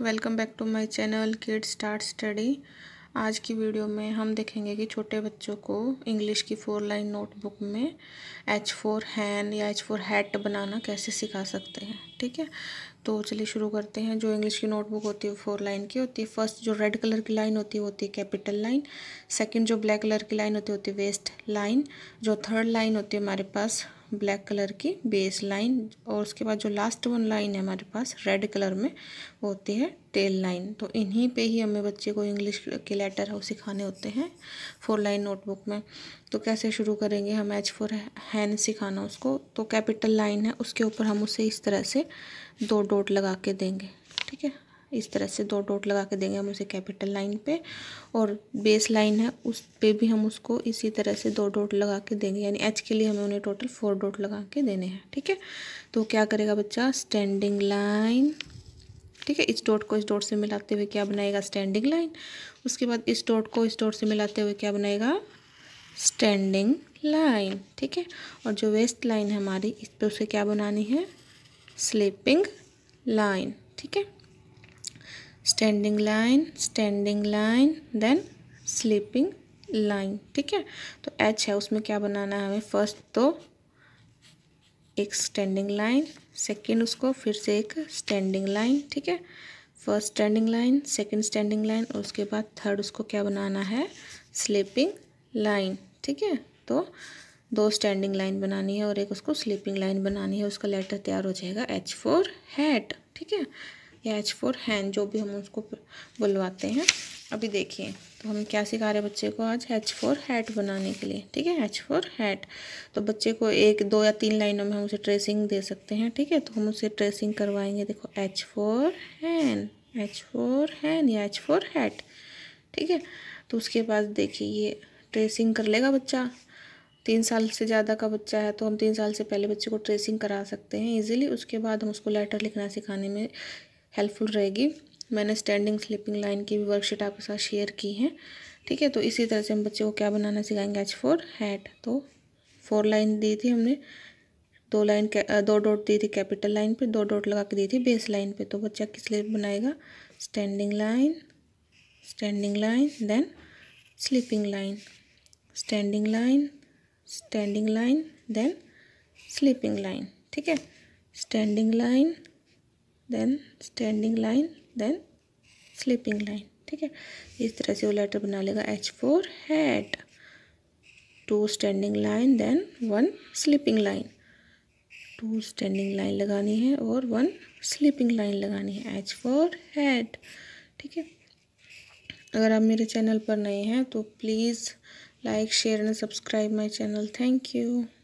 welcome back to my channel kid start study आज की video में हम देखेंगे कि छोटे बच्चों को इंग्लिश की फोर लाइन नोटबुक में एच फोर हैन या एच फोर हैट बनाना कैसे सिखा सकते हैं ठीक है तो चलिए शुरू करते हैं जो इंग्लिश की नोटबुक होती है फोर लाइन की होती है फर्स्ट जो रेड कलर की लाइन होती है होती है कैपिटल लाइन सेकंड जो ब्लैक कलर की लाइन होती है होती है वेस्ट लाइन जो थर्ड लाइन होती है हमारे पास ब्लैक कलर की बेस लाइन और उसके बाद जो लास्ट वन लाइन है हमारे पास रेड कलर में वो होती है टेल लाइन तो इन्हीं पे ही हमें बच्चे को इंग्लिश के लेटर है सिखाने होते हैं फोर लाइन नोटबुक में तो कैसे शुरू करेंगे हम एच फोर हैन सिखाना उसको तो कैपिटल लाइन है उसके ऊपर हम उसे इस तरह से दो डोट लगा के देंगे ठीक है इस तरह से दो डॉट लगा के देंगे हम उसे कैपिटल लाइन पे और बेस लाइन है उस पे भी हम उसको इसी तरह से दो डॉट लगा के देंगे यानी एच के लिए हमें उन्हें टोटल फोर डॉट लगा के देने हैं ठीक है तो क्या करेगा बच्चा स्टैंडिंग लाइन ठीक है इस डॉट को इस डॉट से मिलाते हुए क्या बनाएगा स्टैंडिंग लाइन उसके बाद इस डॉट को इस डॉट से मिलाते हुए क्या बनाएगा स्टैंडिंग लाइन ठीक है और जो वेस्ट लाइन है हमारी इस पर उसे क्या बनानी है स्लीपिंग लाइन ठीक है standing line standing line then sleeping line ठीक है तो एच है उसमें क्या बनाना है हमें फर्स्ट तो एक स्टैंडिंग लाइन सेकेंड उसको फिर से एक स्टैंडिंग लाइन ठीक है first standing line second standing line और उसके बाद थर्ड उसको क्या बनाना है स्लीपिंग लाइन ठीक है तो दो स्टैंडिंग लाइन बनानी है और एक उसको स्लीपिंग लाइन बनानी है उसका लेटर तैयार हो जाएगा एच फोर हैट ठीक है एच फोर हैं जो भी हम उसको बुलवाते हैं अभी देखिए तो हम क्या सिखा रहे हैं बच्चे को आज एच फोर हैट बनाने के लिए ठीक है एच फोर हैट तो बच्चे को एक दो या तीन लाइनों में हम उसे ट्रेसिंग दे सकते हैं ठीक है तो हम उसे ट्रेसिंग करवाएंगे देखो H for hen H for hen या एच फोर हैट ठीक है तो उसके बाद देखिए ये ट्रेसिंग कर लेगा बच्चा तीन साल से ज़्यादा का बच्चा है तो हम तीन साल से पहले बच्चे को ट्रेसिंग करा सकते हैं इजीली उसके बाद हम उसको लेटर लिखना सिखाने में हेल्पफुल रहेगी मैंने स्टैंडिंग स्लीपिंग लाइन की भी वर्कशीट आपके साथ शेयर की है ठीक है तो इसी तरह से हम बच्चे को क्या बनाना सिखाएंगे एच फोर हैट तो फोर लाइन दी थी हमने दो लाइन दो डॉट दी थी कैपिटल लाइन पे दो डॉट लगा के दी थी बेस लाइन पे तो बच्चा किस लिए बनाएगा standing line standing line then sleeping line standing line standing line then sleeping line ठीक है standing line then standing line then sleeping line ठीक है इस तरह से वो लेटर बना लेगा H for had two standing line then one sleeping line two standing line लगानी है और वन स्लीपिंग लाइन लगानी है एच फोर हैड ठीक है अगर आप मेरे चैनल पर नए हैं तो please like share and subscribe my channel thank you